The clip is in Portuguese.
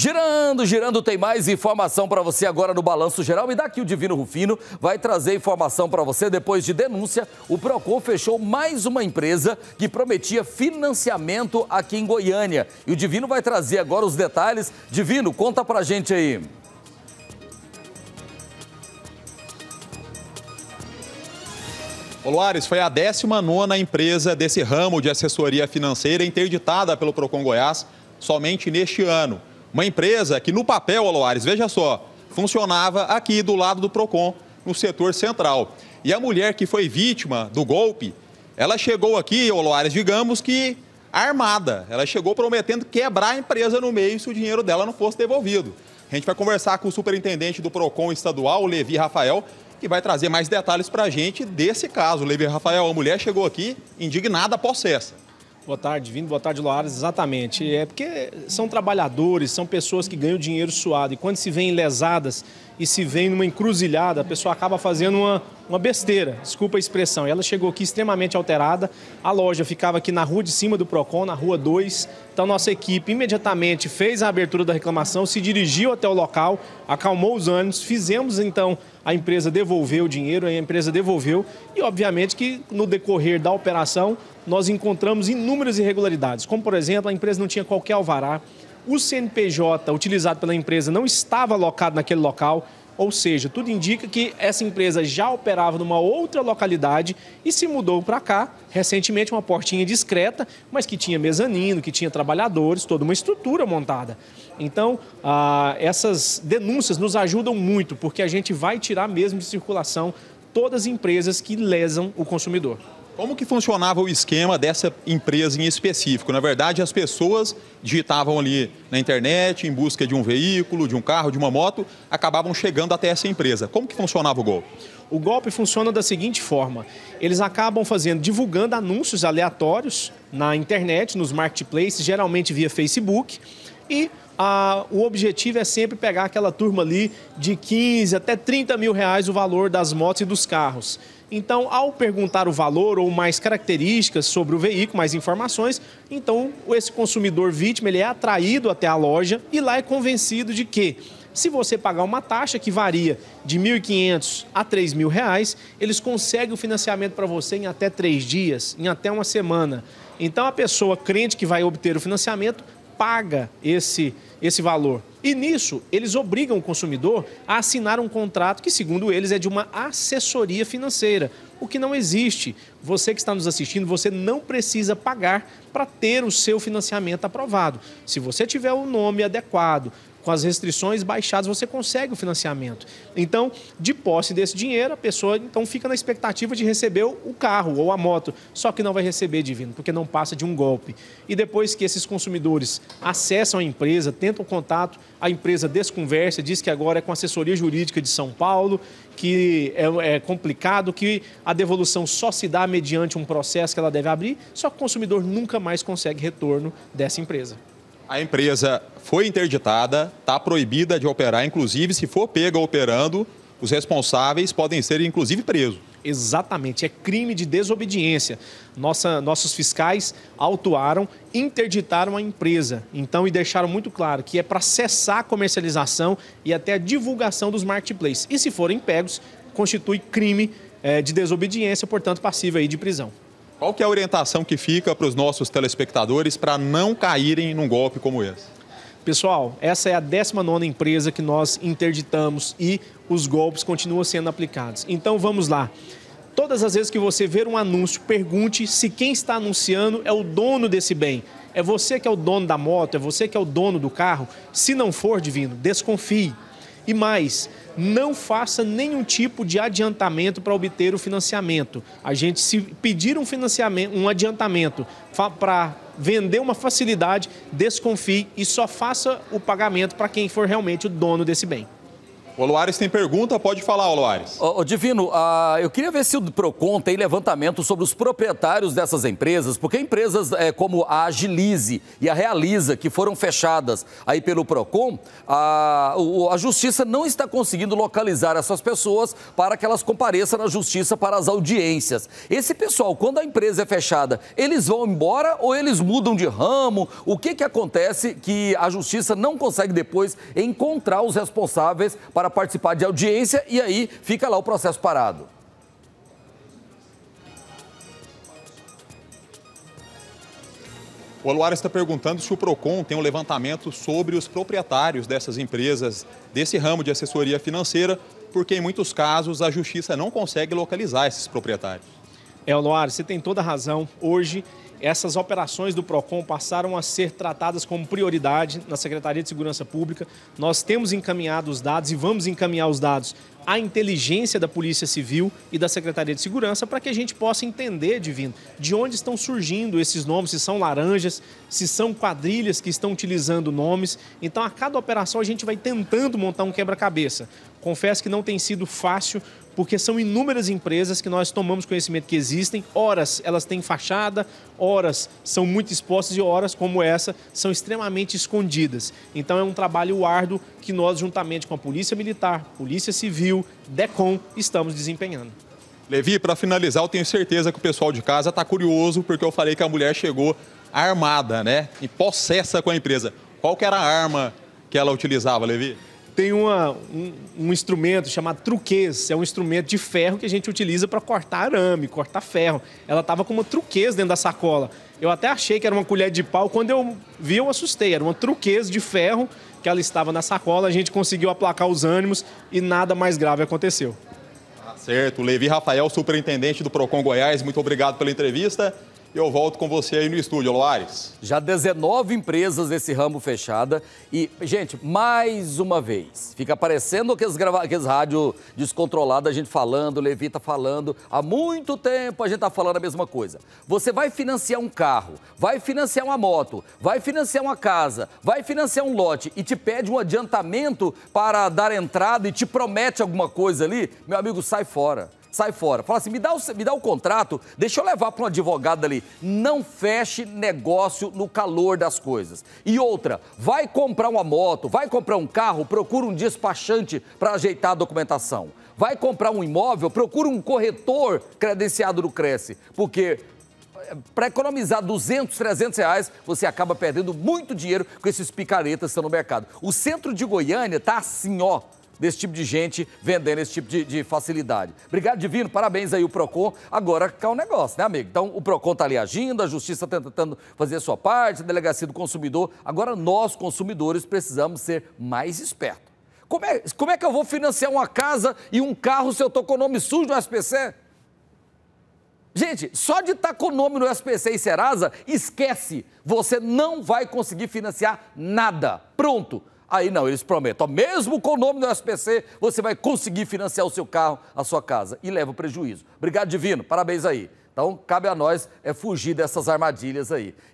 Girando, girando, tem mais informação para você agora no Balanço Geral. E daqui o Divino Rufino vai trazer informação para você. Depois de denúncia, o PROCON fechou mais uma empresa que prometia financiamento aqui em Goiânia. E o Divino vai trazer agora os detalhes. Divino, conta para gente aí. Poluares foi a 19ª empresa desse ramo de assessoria financeira interditada pelo PROCON Goiás somente neste ano. Uma empresa que no papel, Aloares, veja só, funcionava aqui do lado do Procon, no setor central. E a mulher que foi vítima do golpe, ela chegou aqui, Oloares, digamos que armada. Ela chegou prometendo quebrar a empresa no meio se o dinheiro dela não fosse devolvido. A gente vai conversar com o superintendente do PROCON estadual, Levi Rafael, que vai trazer mais detalhes para a gente desse caso. Levi Rafael, a mulher chegou aqui indignada, possessa. Boa tarde, Vindo. Boa tarde, Loares. Exatamente. É porque são trabalhadores, são pessoas que ganham dinheiro suado. E quando se vêem lesadas e se vêem numa encruzilhada, a pessoa acaba fazendo uma, uma besteira. Desculpa a expressão. E ela chegou aqui extremamente alterada. A loja ficava aqui na rua de cima do Procon, na rua 2, então, nossa equipe imediatamente fez a abertura da reclamação, se dirigiu até o local, acalmou os ânimos, fizemos então a empresa devolver o dinheiro, a empresa devolveu e, obviamente, que no decorrer da operação nós encontramos inúmeras irregularidades, como, por exemplo, a empresa não tinha qualquer alvará, o CNPJ utilizado pela empresa não estava alocado naquele local, ou seja, tudo indica que essa empresa já operava numa outra localidade e se mudou para cá recentemente, uma portinha discreta, mas que tinha mezanino, que tinha trabalhadores, toda uma estrutura montada. Então, ah, essas denúncias nos ajudam muito, porque a gente vai tirar mesmo de circulação todas as empresas que lesam o consumidor. Como que funcionava o esquema dessa empresa em específico? Na verdade, as pessoas digitavam ali na internet em busca de um veículo, de um carro, de uma moto, acabavam chegando até essa empresa. Como que funcionava o golpe? O golpe funciona da seguinte forma: eles acabam fazendo, divulgando anúncios aleatórios na internet, nos marketplaces, geralmente via Facebook, e ah, o objetivo é sempre pegar aquela turma ali de 15 até 30 mil reais o valor das motos e dos carros. Então, ao perguntar o valor ou mais características sobre o veículo, mais informações, então esse consumidor vítima ele é atraído até a loja e lá é convencido de que se você pagar uma taxa que varia de R$ 1.500 a R$ 3.000, eles conseguem o financiamento para você em até três dias, em até uma semana. Então, a pessoa crente que vai obter o financiamento paga esse, esse valor. E nisso, eles obrigam o consumidor a assinar um contrato que, segundo eles, é de uma assessoria financeira, o que não existe. Você que está nos assistindo, você não precisa pagar para ter o seu financiamento aprovado. Se você tiver o nome adequado, com as restrições baixadas, você consegue o financiamento. Então, de posse desse dinheiro, a pessoa então fica na expectativa de receber o carro ou a moto, só que não vai receber, divino, porque não passa de um golpe. E depois que esses consumidores acessam a empresa, tentam contato, a empresa desconversa, diz que agora é com a assessoria jurídica de São Paulo, que é, é complicado, que a devolução só se dá mediante um processo que ela deve abrir, só que o consumidor nunca mais consegue retorno dessa empresa. A empresa foi interditada, está proibida de operar, inclusive se for pega operando, os responsáveis podem ser inclusive presos. Exatamente, é crime de desobediência. Nossa, nossos fiscais autuaram, interditaram a empresa. Então, e deixaram muito claro que é para cessar a comercialização e até a divulgação dos marketplaces. E se forem pegos, constitui crime é, de desobediência, portanto, passível aí de prisão. Qual que é a orientação que fica para os nossos telespectadores para não caírem num golpe como esse? Pessoal, essa é a 19 empresa que nós interditamos e os golpes continuam sendo aplicados. Então vamos lá. Todas as vezes que você ver um anúncio, pergunte se quem está anunciando é o dono desse bem. É você que é o dono da moto, é você que é o dono do carro. Se não for, divino, desconfie e mais, não faça nenhum tipo de adiantamento para obter o financiamento. A gente, se pedir um financiamento, um adiantamento para vender uma facilidade, desconfie e só faça o pagamento para quem for realmente o dono desse bem. O Luares tem pergunta, pode falar, Aloares. Oh, Divino, ah, eu queria ver se o PROCON tem levantamento sobre os proprietários dessas empresas, porque empresas é, como a Agilize e a Realiza, que foram fechadas aí pelo PROCON, a, ah, a Justiça não está conseguindo localizar essas pessoas para que elas compareçam na Justiça para as audiências. Esse pessoal, quando a empresa é fechada, eles vão embora ou eles mudam de ramo? O que, que acontece que a Justiça não consegue depois encontrar os responsáveis para para participar de audiência e aí fica lá o processo parado. O Aluara está perguntando se o PROCON tem um levantamento sobre os proprietários dessas empresas, desse ramo de assessoria financeira, porque em muitos casos a justiça não consegue localizar esses proprietários. É, Loar, você tem toda a razão. Hoje, essas operações do PROCON passaram a ser tratadas como prioridade na Secretaria de Segurança Pública. Nós temos encaminhado os dados e vamos encaminhar os dados à inteligência da Polícia Civil e da Secretaria de Segurança para que a gente possa entender, Divino, de onde estão surgindo esses nomes, se são laranjas, se são quadrilhas que estão utilizando nomes. Então, a cada operação, a gente vai tentando montar um quebra-cabeça. Confesso que não tem sido fácil, porque são inúmeras empresas que nós tomamos conhecimento que existem, horas elas têm fachada, horas são muito expostas e horas como essa são extremamente escondidas. Então é um trabalho árduo que nós juntamente com a Polícia Militar, Polícia Civil, DECOM estamos desempenhando. Levi, para finalizar, eu tenho certeza que o pessoal de casa está curioso porque eu falei que a mulher chegou armada, né? E possessa com a empresa. Qual que era a arma que ela utilizava, Levi? tem uma, um, um, instrumento chamado truquez. É um instrumento de ferro que a gente utiliza para cortar arame, cortar ferro. Ela tava com uma truquez dentro da sacola. Eu até achei que era uma colher de pau. Quando eu vi, eu assustei. Era uma truquez de ferro que ela estava na sacola. A gente conseguiu aplacar os ânimos e nada mais grave aconteceu. Tá certo. Levi Rafael, superintendente do PROCON Goiás, muito obrigado pela entrevista eu volto com você aí no estúdio, Loares. Já 19 empresas desse ramo fechada. E, gente, mais uma vez, fica aparecendo aqueles, grava... aqueles rádio descontrolado, a gente falando, Levita tá falando. Há muito tempo a gente está falando a mesma coisa. Você vai financiar um carro, vai financiar uma moto, vai financiar uma casa, vai financiar um lote e te pede um adiantamento para dar entrada e te promete alguma coisa ali, meu amigo, sai fora sai fora. Fala assim, me dá, o, me dá o contrato, deixa eu levar para um advogado ali. Não feche negócio no calor das coisas. E outra, vai comprar uma moto, vai comprar um carro, procura um despachante para ajeitar a documentação. Vai comprar um imóvel, procura um corretor credenciado do Cresce, porque eh, para economizar 200, 300 reais, você acaba perdendo muito dinheiro com esses picaretas que estão no mercado. O centro de Goiânia está assim, ó, desse tipo de gente vendendo esse tipo de, de facilidade. Obrigado, Divino, parabéns aí o PROCON. Agora cá o é negócio, né, amigo? Então o PROCON está ali agindo, a Justiça está tentando fazer a sua parte, a Delegacia do Consumidor. Agora nós, consumidores, precisamos ser mais espertos. Como é, como é que eu vou financiar uma casa e um carro se eu estou com o nome sujo no SPC? Gente, só de estar tá com o nome no SPC e Serasa, esquece, você não vai conseguir financiar nada. Pronto. Aí não, eles prometem, ó, mesmo com o nome do SPC, você vai conseguir financiar o seu carro, a sua casa, e leva o prejuízo. Obrigado, Divino, parabéns aí. Então, cabe a nós é fugir dessas armadilhas aí.